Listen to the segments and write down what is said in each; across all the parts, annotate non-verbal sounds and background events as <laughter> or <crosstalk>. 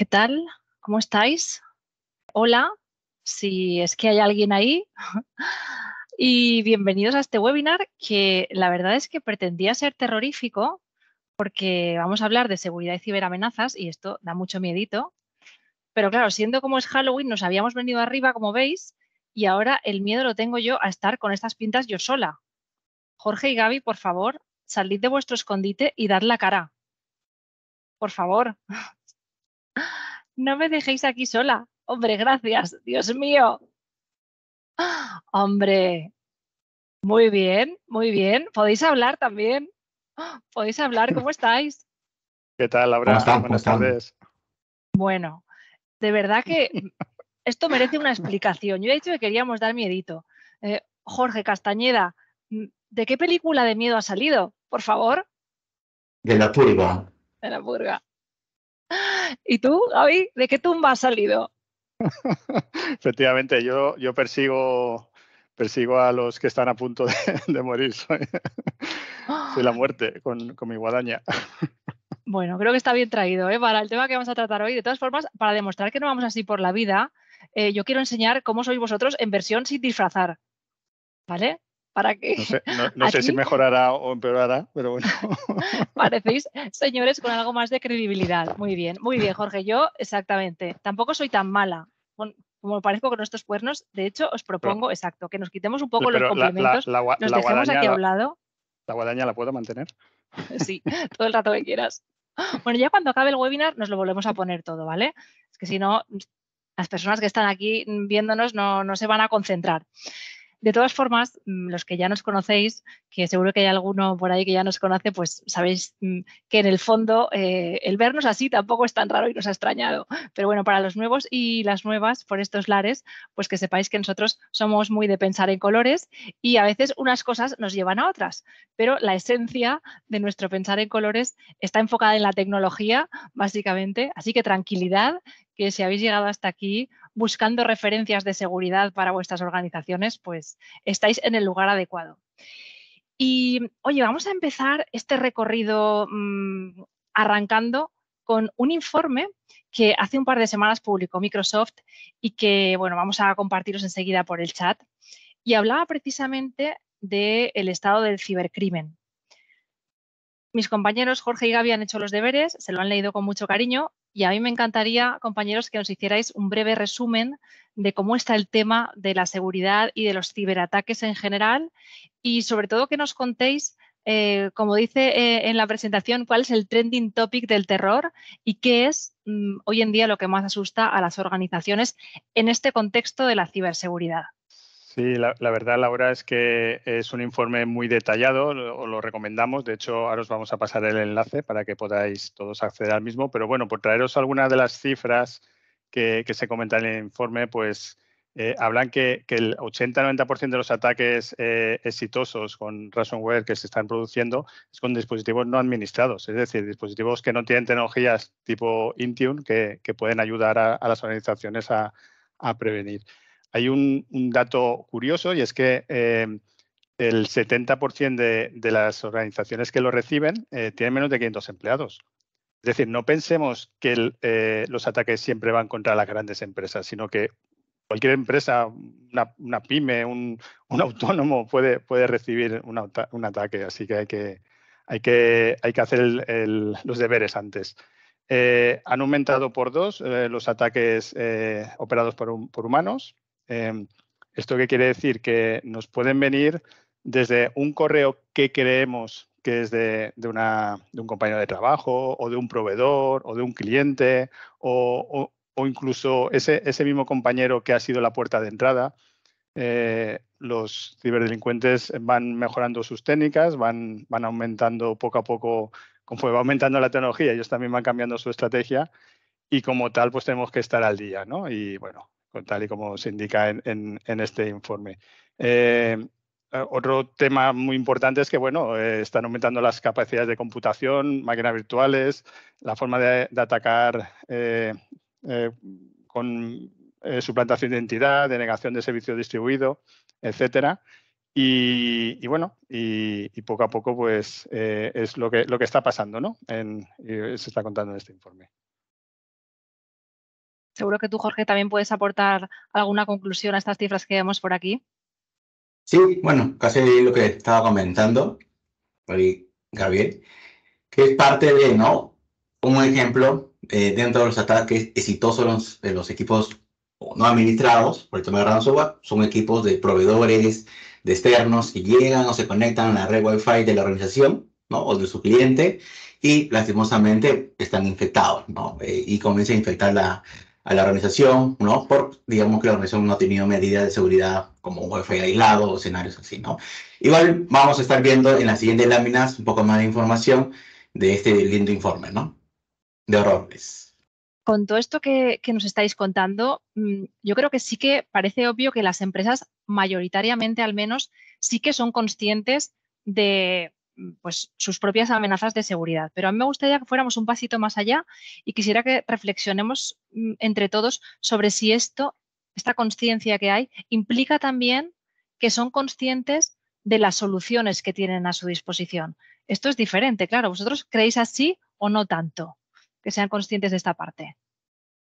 ¿Qué tal? ¿Cómo estáis? Hola, si es que hay alguien ahí. <laughs> Y bienvenidos a este webinar que la verdad es que pretendía ser terrorífico porque vamos a hablar de seguridad y ciberamenazas y esto da mucho miedito. Pero claro, siendo como es Halloween, nos habíamos venido arriba, como veis, y ahora el miedo lo tengo yo a estar con estas pintas yo sola. Jorge y Gaby, por favor, salid de vuestro escondite y dad la cara. Por favor, <laughs> No me dejéis aquí sola. Hombre, gracias. Dios mío. <gasps> Hombre. Muy bien, muy bien. Podéis hablar también. <gasps> Podéis hablar. ¿Cómo <laughs> estáis? ¿Qué tal, Laura? Buenas tardes. Bueno, de verdad que <laughs> esto merece una explicación. Yo he dicho que queríamos dar miedito. Eh, Jorge Castañeda, mm, ¿de qué película de miedo ha salido? Por favor. De la purga. De la purga. ¿Y tú, Gaby, de qué tumba has salido? <laughs> Efectivamente, yo, persigo, persigo a los que están a punto de, <laughs> morir. <gasps> Soy, la muerte con, mi guadaña. <laughs> Bueno, creo que está bien traído ¿eh? para el tema que vamos a tratar hoy. De todas formas, para demostrar que no vamos así por la vida, eh, yo quiero enseñar cómo sois vosotros en versión sin disfrazar. ¿Vale? No sé, si mejorará o empeorará, pero bueno. <laughs> Parecéis señores con algo más de credibilidad. Muy bien, muy bien, Jorge. Yo, exactamente. Tampoco soy tan mala. como parezco con estos cuernos, de hecho, os propongo, exacto, que nos quitemos un poco los complementos, nos dejemos guadaña, aquí a un lado. ¿La guadaña la puedo mantener? <laughs> Sí, todo el rato que quieras. Bueno, ya cuando acabe el webinar nos lo volvemos a poner todo, ¿vale? Es que si no, las personas que están aquí viéndonos no, no se van a concentrar. De todas formas, mm, los que ya nos conocéis, que seguro que hay alguno por ahí que ya nos conoce, pues sabéis mm, que en el fondo eh, el vernos así tampoco es tan raro y nos ha extrañado. Pero bueno, para los nuevos y las nuevas por estos lares, pues que sepáis que nosotros somos muy de pensar en colores y a veces unas cosas nos llevan a otras, pero la esencia de nuestro pensar en colores está enfocada en la tecnología, básicamente. Así que tranquilidad, que si habéis llegado hasta aquí, buscando referencias de seguridad para vuestras organizaciones, pues estáis en el lugar adecuado. Y oye, vamos a empezar este recorrido mm, arrancando con un informe que hace un par de semanas publicó Microsoft y que, bueno, vamos a compartiros enseguida por el chat. Y hablaba precisamente del estado del cibercrimen. Mis compañeros Jorge y Gaby han hecho los deberes, se lo han leído con mucho cariño y a mí me encantaría, compañeros, que nos hicierais un breve resumen de cómo está el tema de la seguridad y de los ciberataques en general y sobre todo que nos contéis, eh, como dice eh, en la presentación, cuál es el trending topic del terror y qué es mm, hoy en día lo que más asusta a las organizaciones en este contexto de la ciberseguridad. Sí, la, la, verdad, Laura, es que es un informe muy detallado, os lo recomendamos. De hecho, ahora os vamos a pasar el enlace para que podáis todos acceder al mismo. Pero bueno, por traeros algunas de las cifras que, se comentan en el informe, pues eh, hablan que, el 80-90% de los ataques eh, exitosos con ransomware que se están produciendo es con dispositivos no administrados, es decir, dispositivos que no tienen tecnologías tipo Intune que, pueden ayudar a, las organizaciones a prevenir. Hay un, dato curioso y es que eh, el 70% de, las organizaciones que lo reciben eh, tienen menos de 500 empleados. Es decir, no pensemos que eh, los ataques siempre van contra las grandes empresas, sino que cualquier empresa, una, pyme, un, autónomo puede, recibir un, ataque. Así que hay que, hacer los deberes antes. han aumentado por dos los ataques operados por, por humanos Em, ¿Esto qué quiere decir? Que nos pueden venir desde un correo que creemos que es de, de, una, de un compañero de trabajo o de un proveedor o de un cliente o, incluso ese, mismo compañero que ha sido la puerta de entrada. Eh, los ciberdelincuentes van mejorando sus técnicas, van, van aumentando poco a poco, conforme va aumentando la tecnología, ellos también van cambiando su estrategia y como tal pues tenemos que estar al día, ¿no? Y bueno, tal y como se indica en, este informe. Eh, eh, otro tema muy importante es que, bueno, eh, están aumentando las capacidades de computación, máquinas virtuales, la forma de, atacar con suplantación de identidad, denegación de servicio distribuido, etcétera. Y, bueno, y, poco a poco, pues es lo que, lo que está pasando, ¿no? y se está contando en este informe. Seguro que tú, Jorge, también puedes aportar alguna conclusión a estas cifras que vemos por aquí. Sí, bueno, casi lo que estaba comentando, Gabriel, que es parte de, ¿no? Un ejemplo eh, dentro de los ataques exitosos de los, equipos no administrados por el tema de ransomware, son equipos de proveedores, de externos que llegan o se conectan a la red Wi-Fi de la organización, ¿no? O de su cliente y lastimosamente están infectados, ¿no? Eh, y comienza a infectar la, a la organización, ¿no? Por, digamos que la organización no ha tenido medidas de seguridad como un Wi-Fi aislado o escenarios así, ¿no? Igual vamos a estar viendo en las siguientes láminas un poco más de información de este lindo informe, ¿no? De horrores. Con todo esto que, que nos estáis contando, mm, yo creo que sí que parece obvio que las empresas, mayoritariamente al menos, sí que son conscientes de, Mm, pues, sus propias amenazas de seguridad. Pero a mí me gustaría que fuéramos un pasito más allá y quisiera que reflexionemos mm, entre todos sobre si esto, esta conciencia que hay, implica también que son conscientes de las soluciones que tienen a su disposición. Esto es diferente, claro. ¿Vosotros creéis así o no tanto? Que sean conscientes de esta parte.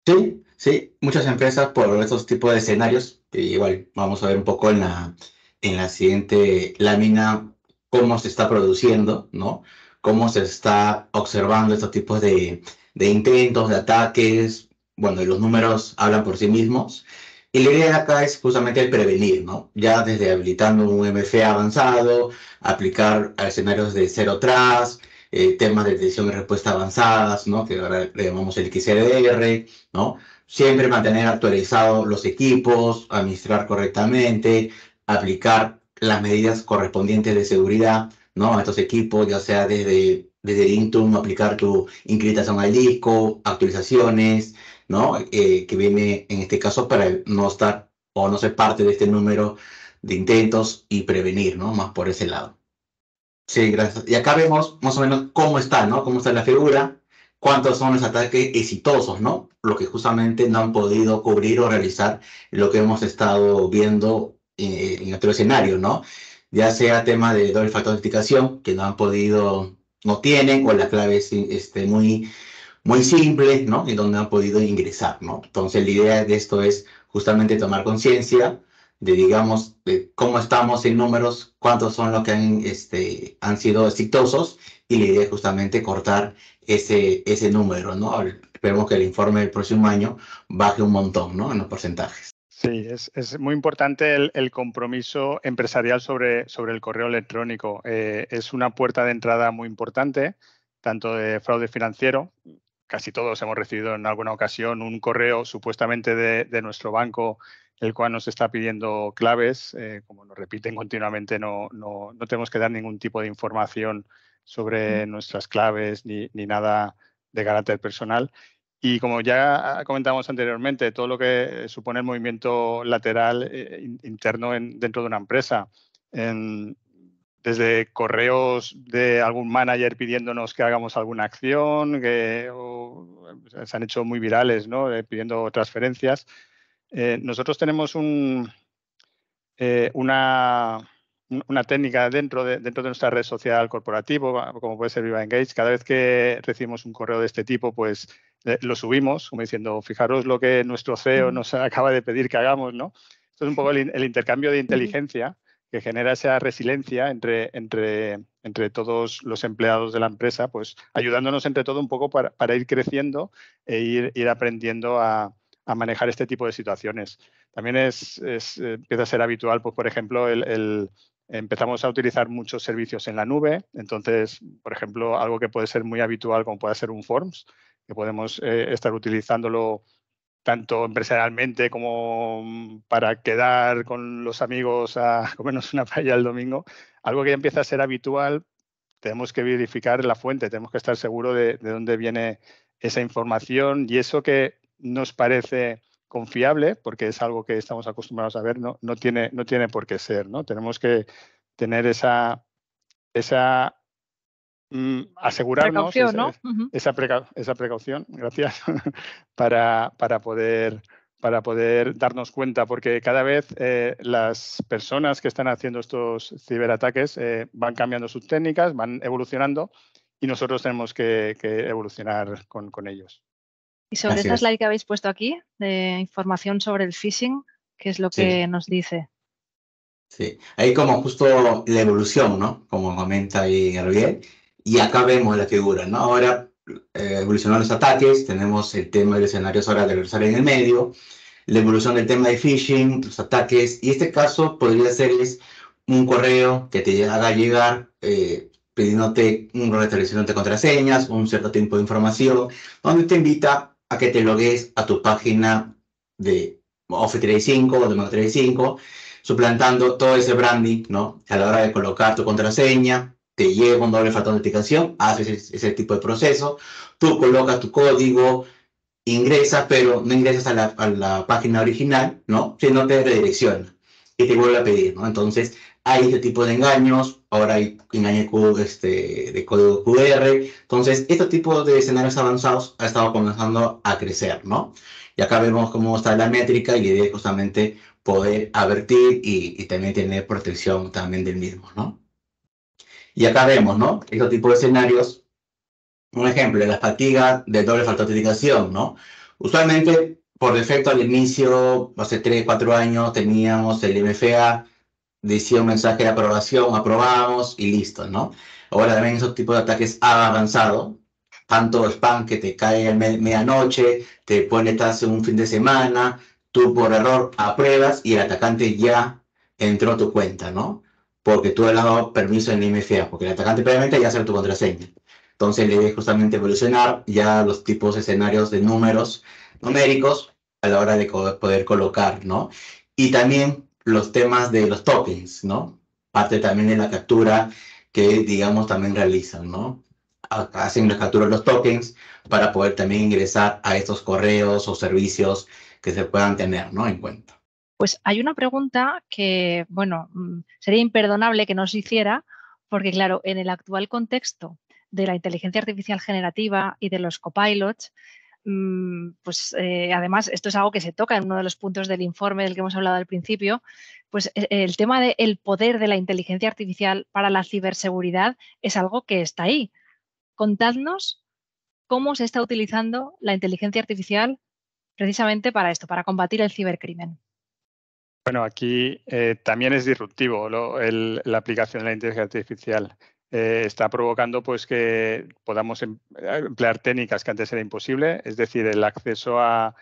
Sí, sí, muchas empresas por estos tipos de escenarios, igual vamos a ver un poco en la, en la siguiente lámina cómo se está produciendo, ¿no? Cómo se está observando estos tipos de, intentos, de ataques, bueno, y los números hablan por sí mismos. Y la idea acá es justamente el prevenir, ¿no? Ya desde habilitando un MFA avanzado, aplicar a escenarios de cero tras, eh, temas de detección y respuesta avanzadas, ¿no? Que ahora le llamamos el XRDR, ¿no? Siempre mantener actualizados los equipos, administrar correctamente, aplicar las medidas correspondientes de seguridad ¿no? a estos equipos, ya sea desde, desde Intum, aplicar tu inscripción al disco, actualizaciones, ¿no? Eh, que viene en este caso para no estar o no ser parte de este número de intentos y prevenir, ¿no? Más por ese lado. Sí, gracias. Y acá vemos más o menos cómo está, ¿no? Cómo está la figura, cuántos son los ataques exitosos, ¿no? Lo que justamente no han podido cubrir o realizar lo que hemos estado viendo eh, en otro escenario, ¿no? Ya sea tema de doble factor de que no han podido, no tienen, o la clave es este, muy, muy simple, ¿no? Y donde han podido ingresar, ¿no? Entonces, la idea de esto es justamente tomar conciencia de, digamos, de cómo estamos en números, cuántos son los que han, este, han sido exitosos, y la idea es justamente cortar ese, ese número, ¿no? Esperemos que el informe del próximo año baje un montón, ¿no? En los porcentajes. Sí, es, muy importante el, compromiso empresarial sobre, sobre, el correo electrónico. Eh, es una puerta de entrada muy importante, tanto de fraude financiero. Casi todos hemos recibido en alguna ocasión un correo supuestamente de, nuestro banco, el cual nos está pidiendo claves. Eh, como nos repiten continuamente, no, no, no, tenemos que dar ningún tipo de información sobre nuestras claves ni, ni nada de carácter personal. Y como ya comentábamos anteriormente, todo lo que supone el movimiento lateral eh, interno dentro de una empresa, desde correos de algún manager pidiéndonos que hagamos alguna acción, que eh, se han hecho muy virales, eh, pidiendo transferencias. nosotros tenemos un, una una técnica dentro de, dentro de nuestra red social corporativa, ah, como puede ser Viva Engage. Cada vez que recibimos un correo de este tipo, pues eh, lo subimos, como diciendo, fijaros lo que nuestro CEO nos <laughs> acaba de pedir que hagamos, ¿no? Esto es un poco el, intercambio de inteligencia que genera esa resiliencia entre, entre, entre todos los empleados de la empresa, pues ayudándonos entre todo un poco para, ir creciendo e ir, ir aprendiendo a, manejar este tipo de situaciones. También es, eh, empieza a ser habitual, pues, por ejemplo, el, Empezamos a utilizar muchos servicios en la nube, entonces, por ejemplo, algo que puede ser muy habitual como puede ser un Forms, que podemos eh, estar utilizándolo tanto empresarialmente como mm, para quedar con los amigos a <laughs> comernos una paella el domingo, algo que ya empieza a ser habitual, tenemos que verificar la fuente, tenemos que estar seguros de, de dónde viene esa información y eso que nos parece confiable, porque es algo que estamos acostumbrados a ver, no, no, tiene, no tiene por qué ser. ¿no? Tenemos que tener esa, esa mm, asegurarnos esa, esa, precaución, <laughs> gracias, <laughs> para, para, poder, para poder darnos cuenta, porque cada vez eh, las personas que están haciendo estos ciberataques eh, van cambiando sus técnicas, van evolucionando y nosotros tenemos que, evolucionar con ellos. Y sobre esta slide que habéis puesto aquí, de información sobre el phishing, ¿qué es lo que nos dice? Sí, ahí como justo la evolución, ¿no? Como comenta ahí Gabriel. Y acá vemos la figura, ¿no? Ahora eh, evolucionan los ataques, tenemos el tema de los escenarios ahora de regresar en el medio, la evolución del tema de phishing, los ataques, y este caso podría serles un correo que te haga llegar eh, pidiéndote un restablecimiento de contraseñas, un cierto tipo de información, donde te invita a que te logues a tu página de Office 35 o de Mac suplantando todo ese branding, ¿no? A la hora de colocar tu contraseña, te llega un doble factor de autenticación, haces ese, tipo de proceso, tú colocas tu código, ingresas, pero no ingresas a la, a la página original, ¿no? Sino te redirecciona y te vuelve a pedir, ¿no? Entonces, hay este tipo de engaños, ahora hay engaños este, de código QR. Entonces, este tipo de escenarios avanzados ha estado comenzando a crecer, ¿no? Y acá vemos cómo está la métrica y la idea es justamente poder advertir y, también tener protección también del mismo, ¿no? Y acá vemos, ¿no? Este tipo de escenarios. Un ejemplo, las fatigas de doble falta de autenticación, ¿no? Usualmente, por defecto, al inicio, hace 3, 4 años, teníamos el MFA, decía un mensaje de aprobación, aprobamos y listo, ¿no? Ahora también esos tipos de ataques avanzado, tanto spam que te cae a medianoche, te pone hace un fin de semana, tú por error apruebas y el atacante ya entró a tu cuenta, ¿no? Porque tú le has dado permiso en MFA, porque el atacante previamente ya sabe tu contraseña. Entonces le debes justamente evolucionar ya los tipos de escenarios de números numéricos a la hora de poder colocar, ¿no? Y también los temas de los tokens, ¿no? Parte también de la captura que, digamos, también realizan, ¿no? Hacen la captura de los tokens para poder también ingresar a estos correos o servicios que se puedan tener, ¿no? En cuenta. Pues hay una pregunta que, bueno, mm, sería imperdonable que no se hiciera, porque claro, en el actual contexto de la inteligencia artificial generativa y de los copilots, Mm, pues eh, además esto es algo que se toca en uno de los puntos del informe del que hemos hablado al principio, pues eh, el tema del el poder de la inteligencia artificial para la ciberseguridad es algo que está ahí. Contadnos cómo se está utilizando la inteligencia artificial precisamente para esto, para combatir el cibercrimen. Bueno, aquí eh, también es disruptivo la aplicación de la inteligencia artificial. Eh, está provocando pues, que podamos em, eh, emplear técnicas que antes era imposible, es decir, el acceso a,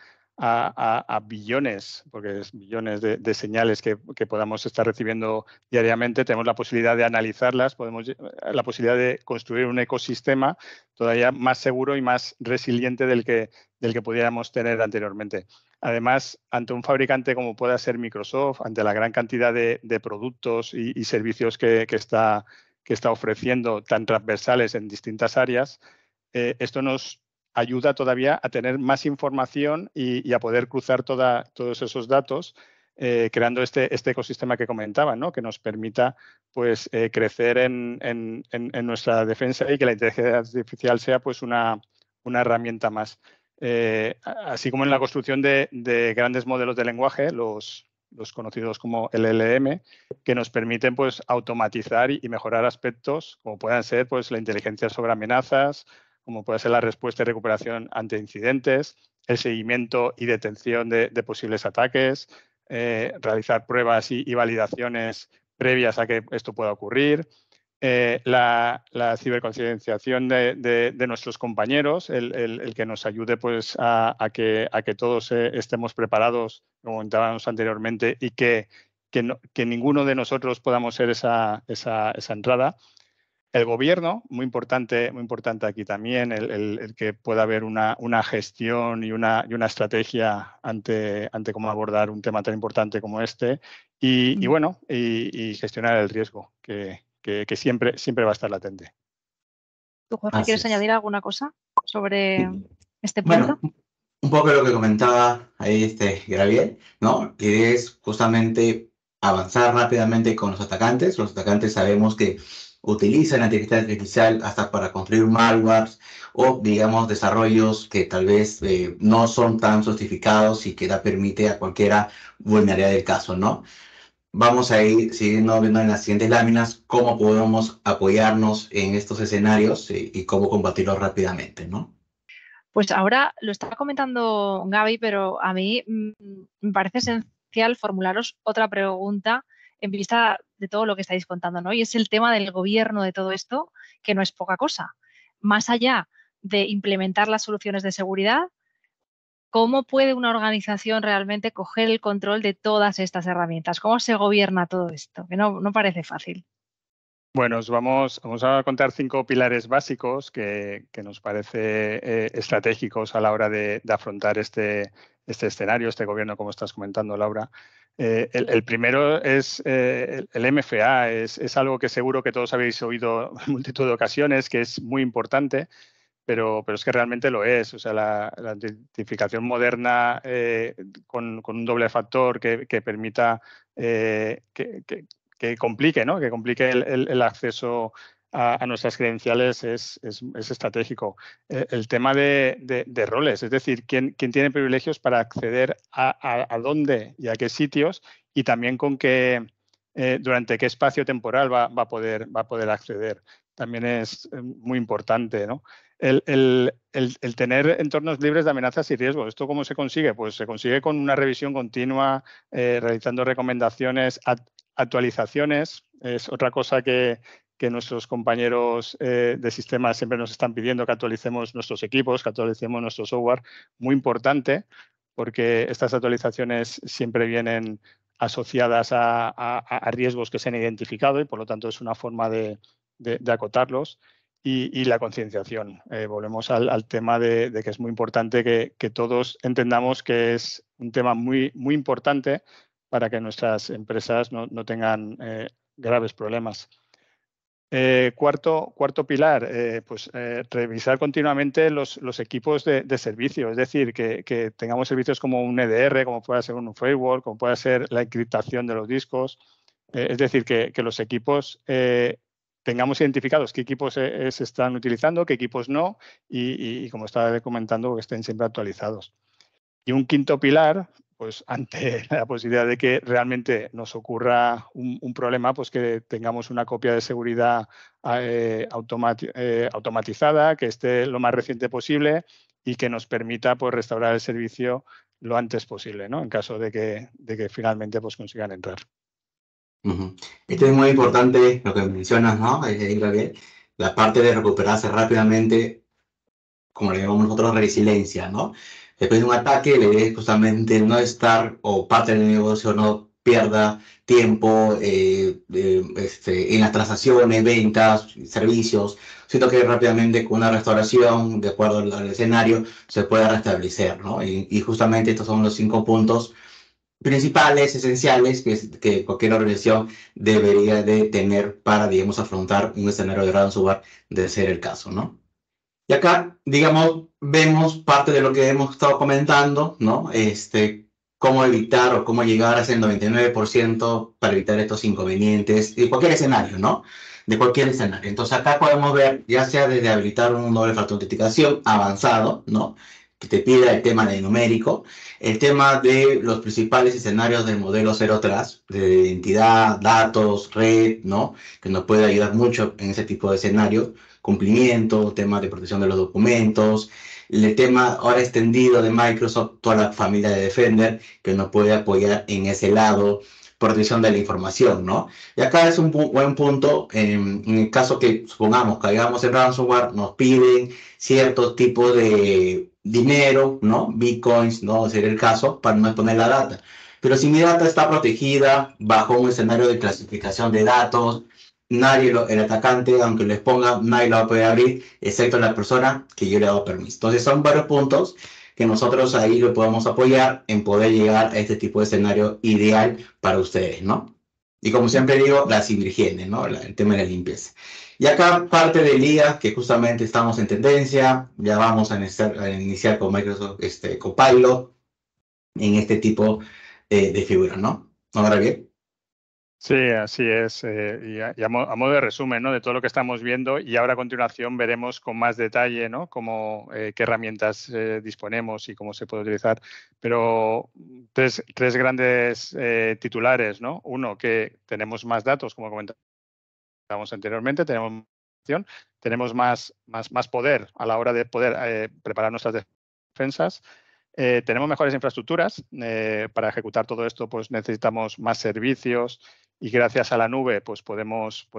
billones, porque es billones de, señales que, podamos estar recibiendo diariamente, tenemos la posibilidad de analizarlas, podemos eh, la posibilidad de construir un ecosistema todavía más seguro y más resiliente del que, del que pudiéramos tener anteriormente. Además, ante un fabricante como pueda ser Microsoft, ante la gran cantidad de, productos y, servicios que, que está que está ofreciendo tan transversales en distintas áreas, eh, esto nos ayuda todavía a tener más información y, a poder cruzar toda, todos esos datos, eh, creando este, este, ecosistema que comentaba, ¿no? que nos permita pues, eh, crecer en, nuestra defensa y que la inteligencia artificial sea pues, una, herramienta más. así como en la construcción de grandes modelos de lenguaje, los, los conocidos como LLM, que nos permiten pues, automatizar y mejorar aspectos como puedan ser pues, la inteligencia sobre amenazas, como puede ser la respuesta y recuperación ante incidentes, el seguimiento y detención de, posibles ataques, eh, realizar pruebas y, validaciones previas a que esto pueda ocurrir, eh, la, ciberconcienciación de, nuestros compañeros, el, que nos ayude pues, a, que, que, todos eh, estemos preparados, como comentábamos anteriormente, y que, que, ninguno de nosotros podamos ser esa, esa, entrada. El gobierno, muy importante, muy importante aquí también, el, que pueda haber una, una gestión y una, y una, estrategia ante, ante cómo abordar un tema tan importante como este. Y, mm. bueno, y, y gestionar el riesgo, que, que, siempre, siempre va a estar latente. ¿Tú, Jorge, quieres añadir alguna cosa sobre este punto? Bueno, un poco lo que comentaba ahí este Gabriel, ¿no? Que es justamente avanzar rápidamente con los atacantes. Los atacantes sabemos que utilizan la inteligencia artificial hasta para construir malwares o, digamos, desarrollos que tal vez eh, no son tan sofisticados y que da permite a cualquiera vulnerar del caso, ¿no? Vamos a ir siguiendo viendo en las siguientes láminas cómo podemos apoyarnos en estos escenarios eh, y, cómo combatirlos rápidamente, ¿no? Pues ahora lo estaba comentando Gaby, pero a mí mm, me parece esencial formularos otra pregunta en vista de todo lo que estáis contando, ¿no? Y es el tema del gobierno de todo esto, que no es poca cosa. Más allá de implementar las soluciones de seguridad, ¿Cómo puede una organización realmente coger el control de todas estas herramientas? ¿Cómo se gobierna todo esto? Que no, parece fácil. Bueno, os vamos, a contar cinco pilares básicos que, nos parece eh, estratégicos a la hora de, afrontar este, este, escenario, este gobierno, como estás comentando, Laura. Eh, el, primero es eh, el MFA, es, es, algo que seguro que todos habéis oído en multitud de ocasiones, que es muy importante pero, es que realmente lo es. O sea, la, identificación moderna eh, con, un doble factor que, permita eh, que, complique, Que complique el, acceso a, nuestras credenciales es, estratégico. Eh, el, tema de, roles, es decir, quién, tiene privilegios para acceder a, dónde y a qué sitios y también con qué, durante qué espacio temporal va, a poder, va a poder acceder. También es muy importante, ¿no? el, tener entornos libres de amenazas y riesgos. ¿Esto cómo se consigue? Pues se consigue con una revisión continua, eh, realizando recomendaciones, actualizaciones. Es otra cosa que, que nuestros compañeros eh, de sistemas siempre nos están pidiendo que actualicemos nuestros equipos, que actualicemos nuestro software. Muy importante, porque estas actualizaciones siempre vienen asociadas a, a, riesgos que se han identificado y por lo tanto es una forma de, de acotarlos y, la concienciación. Eh, volvemos al, tema de, que es muy importante que, todos entendamos que es un tema muy, muy importante para que nuestras empresas no, tengan eh, graves problemas. Eh, cuarto, cuarto pilar, pues revisar continuamente los, equipos de, servicio, es decir, que, tengamos servicios como un EDR, como pueda ser un framework, como pueda ser la encriptación de los discos, es decir, que, que los equipos tengamos identificados qué equipos se, están utilizando, qué equipos no, y, como estaba comentando, que estén siempre actualizados. Y un quinto pilar, pues <laughs> ante la posibilidad de que realmente nos ocurra un, problema, pues que tengamos una copia de seguridad eh, eh, automatizada, que esté lo más reciente posible y que nos permita pues, restaurar el servicio lo antes posible, ¿no? En caso de que, que finalmente pues, consigan entrar. Esto es muy importante lo que mencionas, ¿no? La parte de recuperarse rápidamente, como le llamamos nosotros, resiliencia, ¿no? Después de un ataque, justamente no estar o parte del negocio no pierda tiempo eh, eh, este, en las transacciones, ventas, servicios, sino que rápidamente con una restauración, de acuerdo al, escenario, se pueda restablecer, ¿no? Y, y justamente estos son los cinco puntos principales, esenciales, que, que, cualquier organización debería de tener para, digamos, afrontar un escenario de ransomware de ser el caso, ¿no? Y acá, digamos, vemos parte de lo que hemos estado comentando, ¿no? Este, cómo evitar o cómo llegar a el 99% para evitar estos inconvenientes de cualquier escenario, ¿no? De cualquier escenario. Entonces acá podemos ver, ya sea desde habilitar un doble factor de autenticación avanzado, ¿no? que te pida el tema de numérico, el tema de los principales escenarios del modelo cero de identidad, datos, red, ¿no? Que nos puede ayudar mucho en ese tipo de escenarios, cumplimiento, tema de protección de los documentos, el tema ahora extendido de Microsoft, toda la familia de Defender, que nos puede apoyar en ese lado, protección de la información, ¿no? Y acá es un buen punto, em, en el caso que supongamos que caigamos en ransomware, nos piden cierto tipo de dinero, ¿no? Bitcoins, ¿no? Sería el caso para no exponer la data. Pero si mi data está protegida bajo un escenario de clasificación de datos, nadie, lo, el atacante, aunque lo exponga, nadie lo va a poder abrir, excepto la persona que yo le he dado permiso. Entonces son varios puntos que nosotros ahí lo podemos apoyar en poder llegar a este tipo de escenario ideal para ustedes, ¿no? Y como siempre digo, las higiene, ¿no? el tema de la limpieza. Y acá parte del día, que justamente estamos en tendencia, ya vamos a iniciar, con Microsoft este, Copilot en este tipo eh, de figuras, ¿no? Ahora bien. Sí, así es. Eh, y, a, modo de resumen ¿no? de todo lo que estamos viendo y ahora a continuación veremos con más detalle ¿no? Cómo, eh, qué herramientas eh, disponemos y cómo se puede utilizar. Pero mm, tres, tres grandes titulares. ¿no? Uno, que tenemos más datos, como comentábamos anteriormente, tenemos, tenemos más, más, más poder a la hora de poder preparar nuestras defensas. Eh, tenemos mejores infraestructuras. Eh, para ejecutar todo esto, pues necesitamos más servicios y gracias a la nube, pues podemos,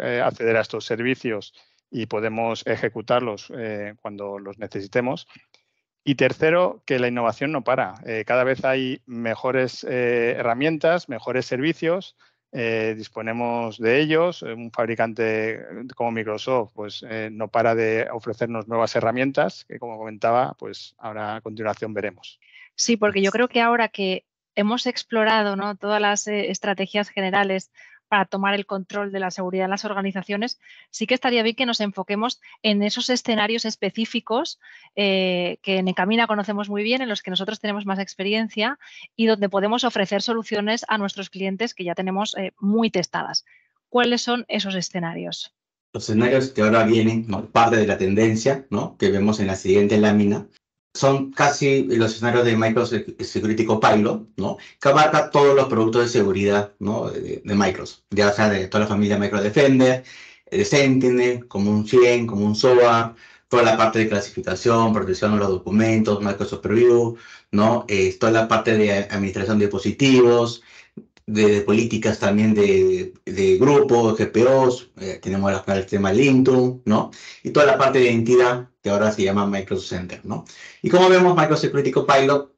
eh, acceder a estos servicios y podemos ejecutarlos cuando los necesitemos. Y tercero, que la innovación no para. cada vez hay mejores herramientas, mejores servicios, eh, disponemos de ellos. Eh, un fabricante como Microsoft pues, eh, no para de ofrecernos nuevas herramientas que, como comentaba, pues ahora a continuación veremos. Sí, porque yo creo que ahora que hemos explorado ¿no? todas las estrategias generales para tomar el control de la seguridad en las organizaciones, sí que estaría bien que nos enfoquemos en esos escenarios específicos eh, que en Encamina conocemos muy bien, en los que nosotros tenemos más experiencia y donde podemos ofrecer soluciones a nuestros clientes que ya tenemos eh, muy testadas. ¿Cuáles son esos escenarios? Los escenarios que ahora vienen, parte de la tendencia que vemos en la siguiente lámina, son casi los escenarios de Microsoft Security Copilot, ¿no? Que abarca todos los productos de seguridad, ¿no? De, Microsoft, ya sea de toda la familia MicroDefender, eh, de Sentinel, como un 100, como un SOA, toda la parte de clasificación, protección de los documentos, Microsoft Preview, ¿no? Eh, toda la parte de administración de dispositivos, de, políticas también de, de grupos, GPOs, eh, tenemos el tema LinkedIn, ¿no? Y toda la parte de identidad que ahora se llama Microsoft Center, ¿no? Y como vemos, Microsoft Critical Pilot,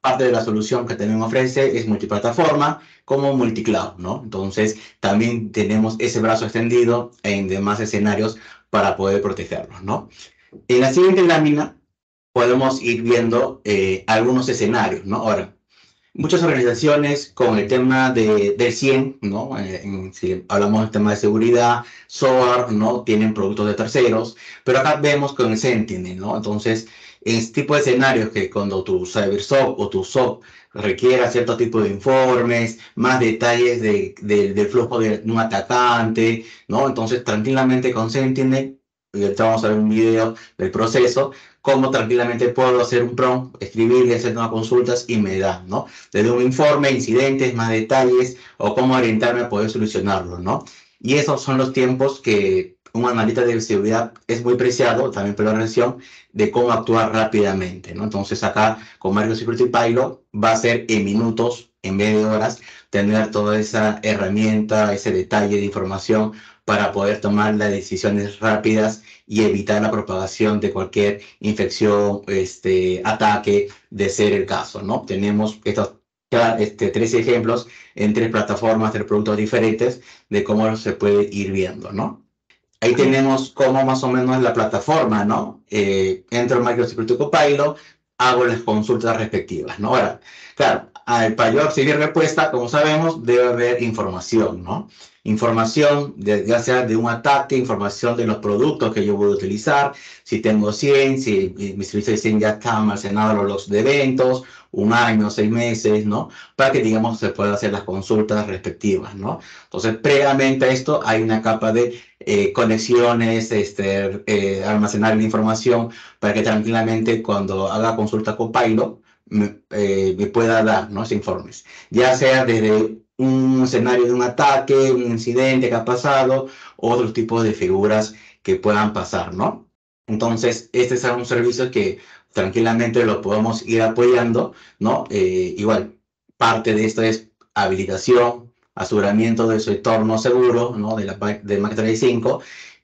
parte de la solución que también ofrece es multiplataforma como multicloud, ¿no? Entonces, también tenemos ese brazo extendido en demás escenarios para poder protegerlos, ¿no? En la siguiente lámina podemos ir viendo eh, algunos escenarios, ¿no? Ahora, muchas organizaciones con el tema de, del 100, ¿no? Eh, si hablamos del tema de seguridad, SOAR, ¿no? Tienen productos de terceros, pero acá vemos con el Sentinel, ¿no? Entonces, este tipo de escenarios que cuando tu CyberSOC o tu SOC requiera cierto tipo de informes, más detalles de, del flujo de un atacante, ¿no? Entonces, tranquilamente con Sentinel, y ahorita vamos a ver un video del proceso, cómo tranquilamente puedo hacer un prompt, escribirle, hacer nuevas consultas y me da, ¿no? Desde un informe, incidentes, más detalles o cómo orientarme a poder solucionarlo, ¿no? Y esos son los tiempos que un analista de visibilidad es muy preciado, también por la relación, de cómo actuar rápidamente, ¿no? Entonces acá con Mario Security Pilot va a ser en minutos, en vez de horas, tener toda esa herramienta, ese detalle de información para poder tomar las decisiones rápidas y evitar la propagación de cualquier infección, este, ataque, de ser el caso, ¿no? Tenemos estos este, tres ejemplos en tres plataformas, tres productos diferentes de cómo se puede ir viendo, ¿no? Ahí tenemos cómo más o menos la plataforma, ¿no? Eh, entro en Microsoft Copilot, hago las consultas respectivas, ¿no? Ahora, claro, para yo recibir respuesta, como sabemos, debe haber información, ¿no? información ya sea de un ataque, información de los productos que yo voy a utilizar, si tengo 100, si mi servicio de 100 ya está almacenado los de eventos, un año, seis meses, ¿no? Para que, digamos, se puedan hacer las consultas respectivas, ¿no? Entonces, previamente a esto hay una capa de eh, conexiones, este, eh, almacenar la información para que tranquilamente cuando haga consulta con Pilot, eh, me, pueda dar, ¿no? Los informes, ya sea desde un escenario de un ataque, un incidente que ha pasado, otro tipo de figuras que puedan pasar, ¿no? Entonces, este es un servicio que tranquilamente lo podemos ir apoyando, ¿no? Eh, igual, parte de esto es habilitación, aseguramiento de su entorno seguro, ¿no? De la de Mac 35,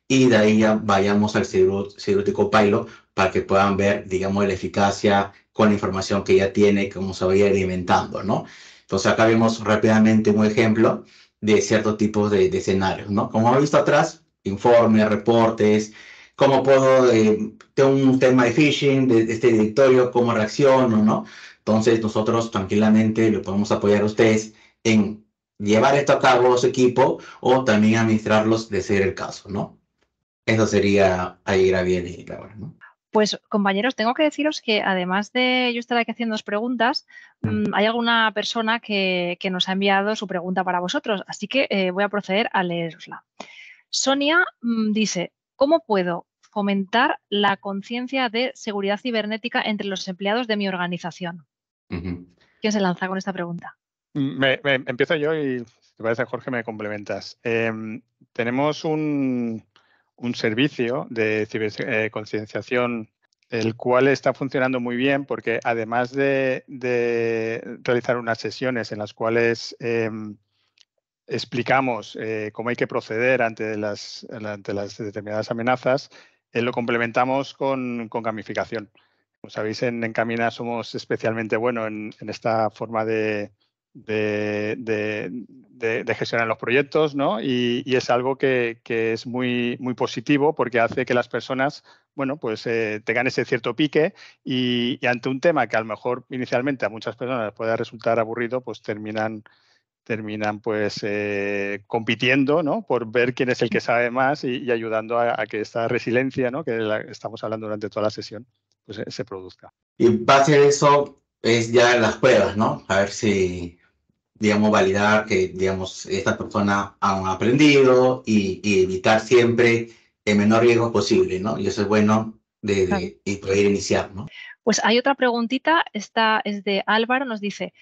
y de ahí ya vayamos al cirúrgico Pilo para que puedan ver, digamos, la eficacia con la información que ya tiene, cómo se va a ir alimentando, ¿no? Entonces acá vemos rápidamente un ejemplo de cierto tipo de, escenarios, ¿no? Como hemos visto atrás, informes, reportes, cómo puedo, eh, tengo un tema de phishing, de, este directorio, cómo reacciono, ¿no? Entonces nosotros tranquilamente le podemos apoyar a ustedes en llevar esto a cabo su equipo o también administrarlos de ser el caso, ¿no? Eso sería ahí, bien y hora, ¿no? Pues compañeros, tengo que deciros que además de yo estar aquí haciendo dos preguntas, mm. Mm, hay alguna persona que, nos ha enviado su pregunta para vosotros, así que eh, voy a proceder a leerosla. Sonia mm, dice, ¿cómo puedo fomentar la conciencia de seguridad cibernética entre los empleados de mi organización? ¿Quién se lanza con esta pregunta? Me, empiezo yo y si te parece, Jorge, me complementas. Em, tenemos un, un servicio de eh, concienciación el cual está funcionando muy bien porque además de, realizar unas sesiones en las cuales em, explicamos eh, cómo hay que proceder ante las, las determinadas amenazas, eh, lo complementamos con, gamificación. Como sabéis, en Camina somos especialmente buenos en esta forma de, de, gestionar los proyectos, ¿no? Y, es algo que, es muy, muy positivo porque hace que las personas, bueno, pues eh, tengan ese cierto pique y, ante un tema que a lo mejor inicialmente a muchas personas pueda resultar aburrido, pues terminan terminan pues eh, compitiendo ¿no? por ver quién es el que sabe más y, ayudando a, que esta resiliencia ¿no? que estamos hablando durante toda la sesión pues, eh, se, produzca. Y base a eso es ya en las pruebas, ¿no? A ver si digamos, validar que, digamos, estas personas han aprendido y, evitar siempre el menor riesgo posible, ¿no? Y eso es bueno de, de poder iniciar, ¿no? Pues hay otra preguntita, esta es de Álvaro, nos dice,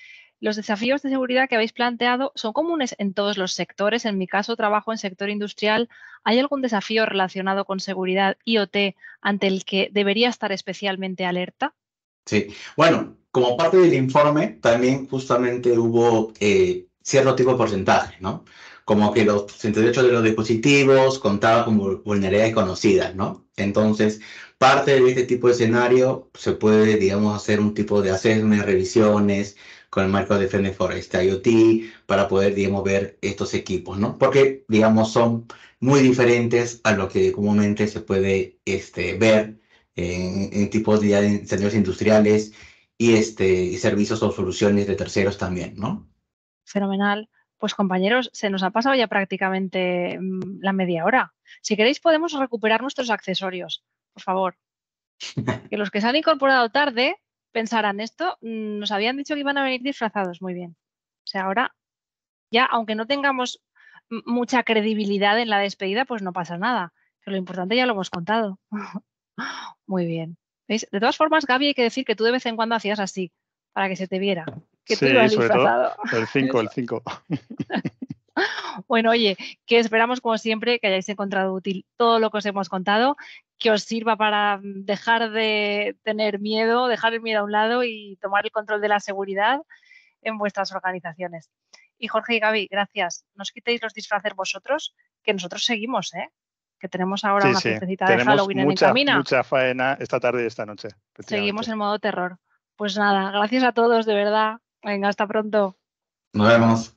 los desafíos de seguridad que habéis planteado son comunes en todos los sectores. En mi caso, trabajo en sector industrial. ¿Hay algún desafío relacionado con seguridad IoT ante el que debería estar especialmente alerta? Sí, bueno, como parte del informe también justamente hubo eh, cierto tipo de porcentaje, ¿no? Como que los 68 de los dispositivos contaban con vulnerabilidades conocidas, ¿no? Entonces, parte de este tipo de escenario se puede, digamos, hacer un tipo de assessment, revisiones con el marco de Defender Forest IoT para poder, digamos, ver estos equipos, ¿no? Porque, digamos, son muy diferentes a lo que comúnmente se puede este, ver en, tipos de incendios industriales y, este, servicios o soluciones de terceros también, ¿no? Fenomenal. Pues compañeros, se nos ha pasado ya prácticamente mm, la media hora. Si queréis podemos recuperar nuestros accesorios, por favor. <laughs> Que los que se han incorporado tarde pensarán esto, mm, nos habían dicho que iban a venir disfrazados, muy bien. O sea, ahora ya, aunque no tengamos mucha credibilidad en la despedida, pues no pasa nada. Que lo importante ya lo hemos contado. <laughs> Muy bien. De todas formas, Gaby, hay que decir que tú de vez en cuando hacías así, para que se te viera. Que sí, sobre el 5, el 5. <laughs> Bueno, oye, que esperamos como siempre que hayáis encontrado útil todo lo que os hemos contado, que os sirva para mm, dejar de tener miedo, dejar el miedo a un lado y tomar el control de la seguridad en vuestras organizaciones. Y Jorge y Gaby, gracias. nos quitéis los disfraces vosotros, que nosotros seguimos, ¿eh? que tenemos ahora una de Halloween en mi camino. Mucha faena esta tarde y esta noche. Seguimos en modo terror. Pues nada, gracias a todos, de verdad. Venga, hasta pronto. Nos vemos.